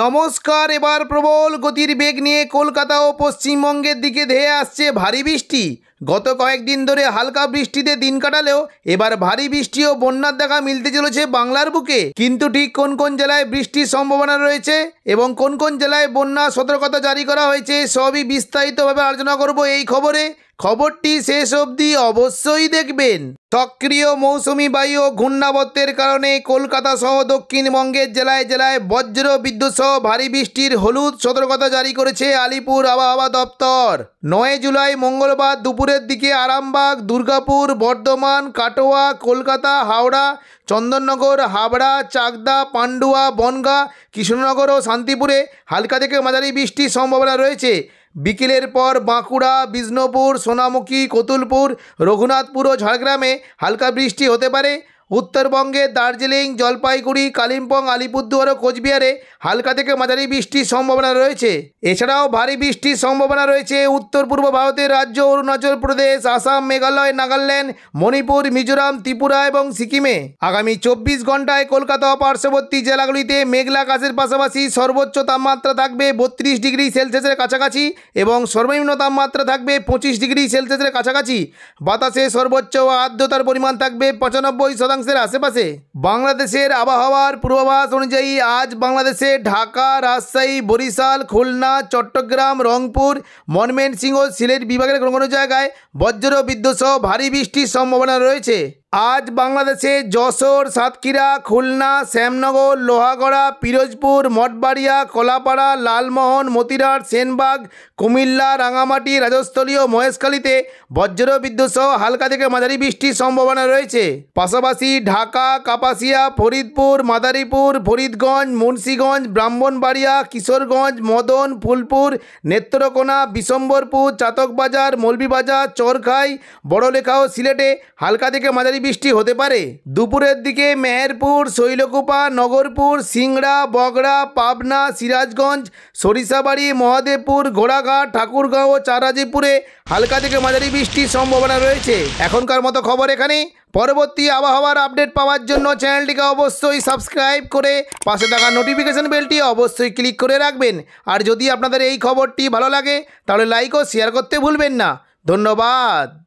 নমস্কার এবার প্রবল গতির বেগ নিয়ে কলকাতা ও পশ্চিমবঙ্গের দিকে ধেয়ে আসছে ভারী বৃষ্টি গত কয়েকদিন ধরে হালকা বৃষ্টিতে দিন কাটালেও এবার ভারী বৃষ্টি ও বন্যার দেখা মিলতে চলেছে বাংলার বুকে কিন্তু ঠিক কোন কোন জেলায় বৃষ্টির সম্ভাবনা রয়েছে এবং কোন কোন জেলায় বন্যা সতর্কতা জারি করা হয়েছে সবই বিস্তারিতভাবে আলোচনা করব এই খবরে খবরটি শেষ অবধি অবশ্যই দেখবেন সক্রিয় মৌসুমি বায়ু ও ঘূর্ণাবর্তের কারণে কলকাতা সহ দক্ষিণবঙ্গের জেলায় জেলায় বজ্র বিদ্যুৎ সহ ভারী বৃষ্টির হলুদ সতর্কতা জারি করেছে আলিপুর আবহাওয়া দপ্তর নয় জুলাই মঙ্গলবার দুপুরে দুপুরের দিকে আরামবাগ দুর্গাপুর বর্ধমান কাটোয়া কলকাতা হাওড়া চন্দননগর হাবড়া চাকদা পান্ডুয়া বনগা কৃষ্ণনগর ও শান্তিপুরে হালকা থেকে মাঝারি বৃষ্টির সম্ভাবনা রয়েছে বিকেলের পর বাঁকুড়া বিষ্ণুপুর সোনামুখী কতুলপুর রঘুনাথপুর ও ঝাড়গ্রামে হালকা বৃষ্টি হতে পারে উত্তরবঙ্গে দার্জিলিং জলপাইগুড়ি কালিম্পং আলিপুরদুয়ার ও কোচবিহারে হালকা থেকে মাঝারি বৃষ্টির সম্ভাবনা রয়েছে এছাড়াও ভারী বৃষ্টির সম্ভাবনা রয়েছে উত্তর পূর্ব ভারতের রাজ্য অরুণাচল প্রদেশ আসাম মেঘালয় নাগাল্যান্ড মণিপুর মিজোরাম ত্রিপুরা এবং সিকিমে আগামী চব্বিশ ঘন্টায় কলকাতা পার্শ্ববর্তী জেলাগুলিতে মেঘলা আকাশের পাশাপাশি সর্বোচ্চ তাপমাত্রা থাকবে বত্রিশ ডিগ্রি সেলসিয়াসের কাছাকাছি এবং সর্বনিম্ন তাপমাত্রা থাকবে পঁচিশ ডিগ্রি সেলসিয়াসের কাছাকাছি বাতাসে সর্বোচ্চ আর্দ্রতার পরিমাণ থাকবে পঁচানব্বই শতাংশ অক্ষাংশের আশেপাশে বাংলাদেশের আবহাওয়ার পূর্বাভাস অনুযায়ী আজ বাংলাদেশে ঢাকা রাজশাহী বরিশাল খুলনা চট্টগ্রাম রংপুর মনমেনসিংহ সিলেট বিভাগের কোনো কোনো জায়গায় বজ্র বিদ্যুৎ সহ ভারী বৃষ্টির সম্ভাবনা রয়েছে আজ বাংলাদেশে যশোর সাতক্ষীরা খুলনা শ্যামনগর লোহাগড়া পিরোজপুর মঠবাড়িয়া কলাপাড়া লালমোহন মতিরার সেনবাগ কুমিল্লা রাঙামাটি রাজস্থলী ও মহেশখালীতে বজ্র সহ হালকা থেকে মাঝারি বৃষ্টির সম্ভাবনা রয়েছে পাশাপাশি ঢাকা কাপাসিয়া ফরিদপুর মাদারীপুর ফরিদগঞ্জ মুন্সীগঞ্জ ব্রাহ্মণবাড়িয়া কিশোরগঞ্জ মদন ফুলপুর নেত্রকোনা বিশম্বরপুর চাতকবাজার মলবিবাজার চরখাই বড়লেখা ও সিলেটে হালকা থেকে মাঝারি বৃষ্টি হতে পারে দুপুরের দিকে মেহেরপুর শৈলকুপা নগরপুর সিংড়া বগড়া পাবনা সিরাজগঞ্জ সরিষাবাড়ি মহাদেবপুর ঘোড়াঘাট ঠাকুরগাঁও ও চারাজিপুরে হালকা থেকে মাঝারি বৃষ্টির সম্ভাবনা রয়েছে এখনকার মতো খবর এখানে পরবর্তী আবহাওয়ার আপডেট পাওয়ার জন্য চ্যানেলটিকে অবশ্যই সাবস্ক্রাইব করে পাশে থাকা নোটিফিকেশান বেলটি অবশ্যই ক্লিক করে রাখবেন আর যদি আপনাদের এই খবরটি ভালো লাগে তাহলে লাইক ও শেয়ার করতে ভুলবেন না ধন্যবাদ